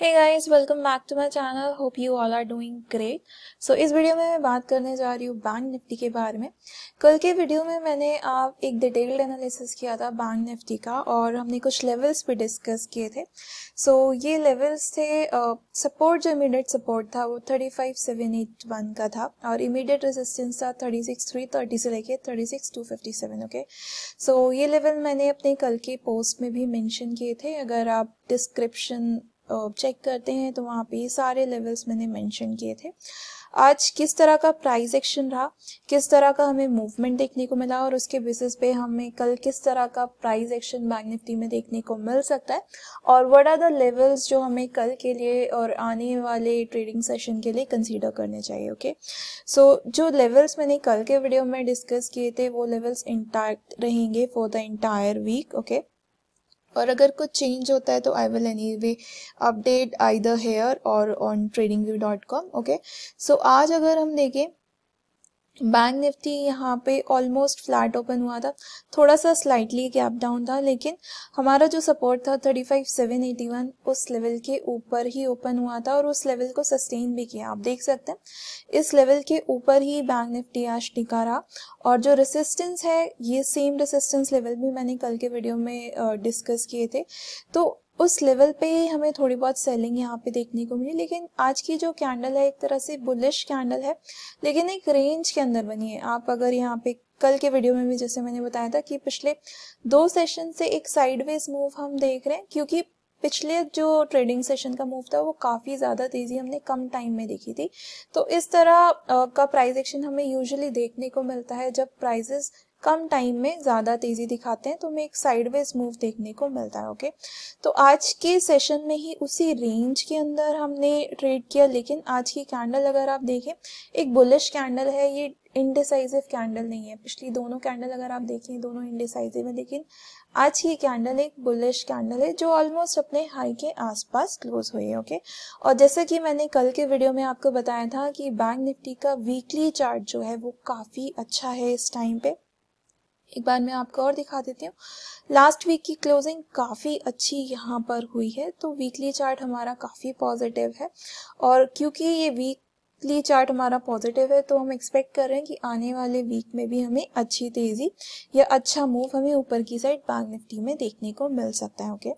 Hey guys welcome back to my channel hope you all are doing great so इस video में मैं बात करने जा रही हूँ बैंक निफ्टी के बारे में कल के वीडियो में मैंने आप एक डिटेल्ड एनालिसिस किया था बैंक निफ्टी का और हमने कुछ लेवल्स भी डिस्कस किए थे सो so, ये लेवल्स थे सपोर्ट जो इमीडिएट सपोर्ट था वो thirty five seven eight one का था और इमीडिएट रेजिस्टेंस था थर्टी सिक्स थ्री थर्टी से लेके thirty six two fifty seven okay so ये लेवल मैंने अपने कल के पोस्ट में भी मैंशन किए थे अगर आप डिस्क्रिप्शन चेक करते हैं तो वहाँ पे सारे लेवल्स मैंने मेंशन किए थे आज किस तरह का प्राइस एक्शन रहा किस तरह का हमें मूवमेंट देखने को मिला और उसके बेसिस पे हमें कल किस तरह का प्राइस एक्शन बैंक निफ्टी में देखने को मिल सकता है और वट आर द लेवल्स जो हमें कल के लिए और आने वाले ट्रेडिंग सेशन के लिए कंसीडर करने चाहिए ओके सो so, जो लेवल्स मैंने कल के वीडियो में डिस्कस किए थे वो लेवल्स इंटैक्ट रहेंगे for the entire week okay और अगर कुछ चेंज होता है तो I will anyway update I the here और on trading view dot com okay so आज अगर हम देखें बैंक निफ्टी यहाँ पे ऑलमोस्ट फ्लैट ओपन हुआ था थोड़ा सा स्लाइटली गैप डाउन था लेकिन हमारा जो सपोर्ट था thirty five seven eighty one उस लेवल के ऊपर ही ओपन हुआ था और उस लेवल को सस्टेन भी किया आप देख सकते हैं इस लेवल के ऊपर ही बैंक निफ्टी आज टिका रहा और जो रेसिस्टेंस है ये सेम रेसिस्टेंस लेवल भी मैंने कल के वीडियो में डिस्कस किए थे तो उस लेवल पे ही हमें थोड़ी बहुत सेलिंग यहाँ पे देखने को मिली लेकिन आज की जो कैंडल है एक तरह से बुलिश कैंडल है लेकिन एक रेंज के अंदर बनी है आप अगर यहाँ पे कल के वीडियो में भी जैसे मैंने बताया था कि पिछले दो सेशन से एक साइडवेज मूव हम देख रहे हैं क्योंकि पिछले जो ट्रेडिंग सेशन का मूव था वो काफ़ी ज़्यादा तेज़ी हमने कम टाइम में देखी थी तो इस तरह का प्राइस एक्शन हमें यूजुअली देखने को मिलता है जब प्राइजेस कम टाइम में ज़्यादा तेज़ी दिखाते हैं तो हमें एक साइडवेज मूव देखने को मिलता है ओके तो आज के सेशन में ही उसी रेंज के अंदर हमने ट्रेड किया लेकिन आज की कैंडल अगर आप देखें एक बुलिश कैंडल है ये इंडिसाइजिव कैंडल नहीं है पिछली दोनों कैंडल अगर आप देखें दोनों इंडिसाइजिव है लेकिन आज की कैंडल एक बुलिश कैंडल है जो ऑलमोस्ट अपने हाई के आसपास क्लोज हुई है ओके और जैसे कि मैंने कल के वीडियो में आपको बताया था कि बैंक निफ्टी का वीकली चार्ट जो है वो काफ़ी अच्छा है इस टाइम पे एक बार मैं आपको और दिखा देती हूँ लास्ट वीक की क्लोजिंग काफ़ी अच्छी यहाँ पर हुई है तो वीकली चार्ट हमारा काफ़ी पॉजिटिव है और क्योंकि ये वीक वीकली चार्ट हमारा पॉजिटिव है तो हम एक्सपेक्ट कर रहे हैं कि आने वाले वीक में भी हमें अच्छी तेजी या अच्छा मूव हमें ऊपर की साइड बैंक निफ्टी में देखने को मिल सकता है ओके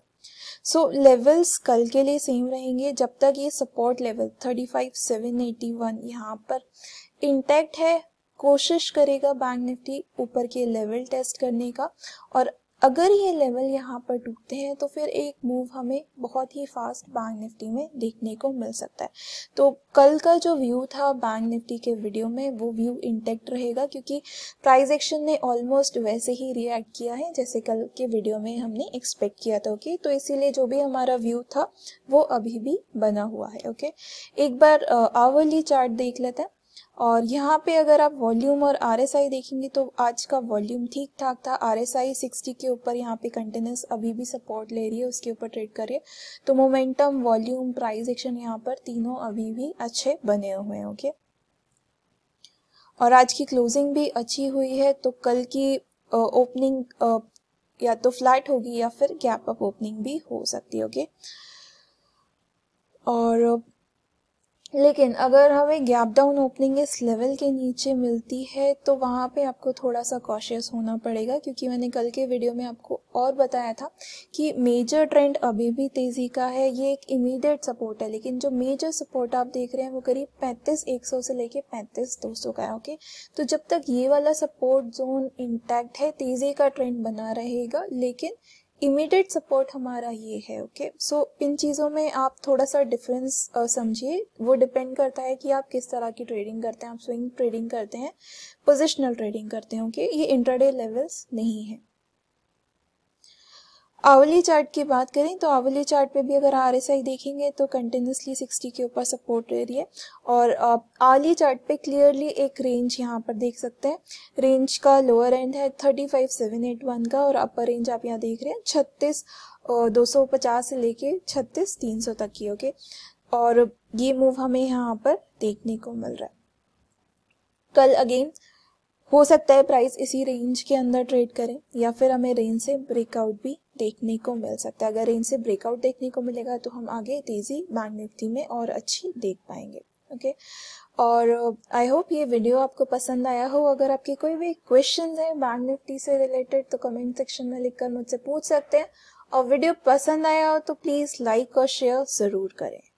सो लेवल्स कल के लिए सेम रहेंगे जब तक ये सपोर्ट लेवल 35781 यहाँ पर इंटैक्ट है कोशिश करेगा बैंक निफ्टी ऊपर के लेवल टेस्ट करने का और अगर ये लेवल यहाँ पर टूटते हैं तो फिर एक मूव हमें बहुत ही फास्ट बैंक निफ्टी में देखने को मिल सकता है तो कल का जो व्यू था बैंक निफ्टी के वीडियो में वो व्यू इंटेक्ट रहेगा क्योंकि प्राइस एक्शन ने ऑलमोस्ट वैसे ही रिएक्ट किया है जैसे कल के वीडियो में हमने एक्सपेक्ट किया था ओके तो इसीलिए जो भी हमारा व्यू था वो अभी भी बना हुआ है ओके एक बार आवर्ली चार्ट देख लेते हैं और यहाँ पे अगर आप वॉल्यूम और आर देखेंगे तो आज का वॉल्यूम ठीक ठाक था आर एस के ऊपर यहाँ पे कंटिन्यूस अभी भी सपोर्ट ले रही है उसके ऊपर ट्रेड करिए तो मोमेंटम वॉल्यूम प्राइस एक्शन यहाँ पर तीनों अभी भी अच्छे बने हुए हैं ओके और आज की क्लोजिंग भी अच्छी हुई है तो कल की ओपनिंग या तो फ्लैट होगी या फिर गैप अप ओपनिंग भी हो सकती है ओके और लेकिन अगर हमें गैप डाउन ओपनिंग इस लेवल के नीचे मिलती है तो वहाँ पे आपको थोड़ा सा कॉशियस होना पड़ेगा क्योंकि मैंने कल के वीडियो में आपको और बताया था कि मेजर ट्रेंड अभी भी तेज़ी का है ये एक इमीडिएट सपोर्ट है लेकिन जो मेजर सपोर्ट आप देख रहे हैं वो करीब पैंतीस एक सौ से लेके पैंतीस दो सौ का है ओके तो जब तक ये वाला सपोर्ट जोन इंटैक्ट है तेज़ी का ट्रेंड बना रहेगा लेकिन इमीडिएट सपोर्ट हमारा ये है ओके okay? सो so, इन चीज़ों में आप थोड़ा सा डिफरेंस समझिए वो डिपेंड करता है कि आप किस तरह की ट्रेडिंग करते हैं आप स्विंग ट्रेडिंग करते हैं पोजिशनल ट्रेडिंग करते हैं ओके okay? ये इंटरडे लेवल्स नहीं है आवली चार्ट की बात करें तो आवली चार्ट पे भी अगर आर देखेंगे तो कंटिन्यूसली 60 के ऊपर सपोर्ट दे रही है और आवली चार्ट पे क्लियरली एक रेंज यहाँ पर देख सकते हैं रेंज का लोअर एंड है 35781 का और अपर रेंज आप यहाँ देख रहे हैं छत्तीस दो से लेके छत्तीस तीन तक की ओके और ये मूव हमें यहाँ पर देखने को मिल रहा है कल अगेन हो सकता है प्राइस इसी रेंज के अंदर ट्रेड करें या फिर हमें रेंज से ब्रेकआउट भी देखने को मिल सकता है अगर रेंज से ब्रेकआउट देखने को मिलेगा तो हम आगे तेज़ी बैंक निफ्टी में और अच्छी देख पाएंगे ओके और आई होप ये वीडियो आपको पसंद आया हो अगर आपके कोई भी क्वेश्चन है बैंक निफ्टी से रिलेटेड तो कमेंट सेक्शन में लिखकर मुझसे पूछ सकते हैं और वीडियो पसंद आया हो तो प्लीज़ लाइक और शेयर ज़रूर करें